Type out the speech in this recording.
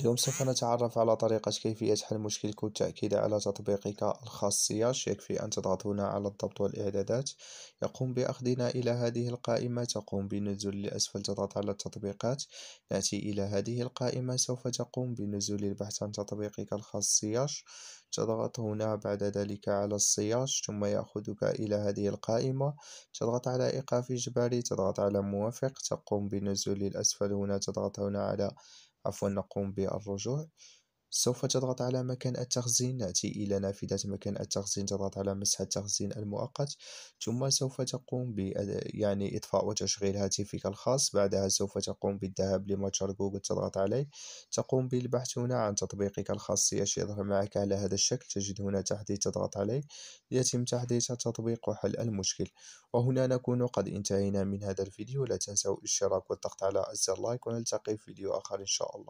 اليوم سوف نتعرف على طريقة كيفية حل مشكلك والتأكيد على تطبيقك الخاص سياش يكفي أن تضغط هنا على الضبط والإعدادات يقوم بأخذنا إلى هذه القائمة تقوم بنزول لأسفل تضغط على التطبيقات نأتي إلى هذه القائمة سوف تقوم بنزول البحث عن تطبيقك الخاص سياش تضغط هنا بعد ذلك على السياش ثم يأخذك إلى هذه القائمة تضغط على إيقاف إجباري تضغط على موافق تقوم بنزول للأسفل هنا تضغط هنا على عفوا نقوم بالرجوع سوف تضغط على مكان التخزين نأتي إلى نافذة مكان التخزين تضغط على مسح التخزين المؤقت ثم سوف تقوم ب يعني إطفاء وتشغيل هاتفك الخاص بعدها سوف تقوم بالذهاب لمتجر جوجل تضغط عليه تقوم بالبحث هنا عن تطبيقك الخاص يظهر معك على هذا الشكل تجد هنا تحديث تضغط عليه يتم تحديث التطبيق وحل المشكل وهنا نكون قد انتهينا من هذا الفيديو لا تنسوا الاشتراك والضغط على زر لايك ونلتقي في فيديو آخر إن شاء الله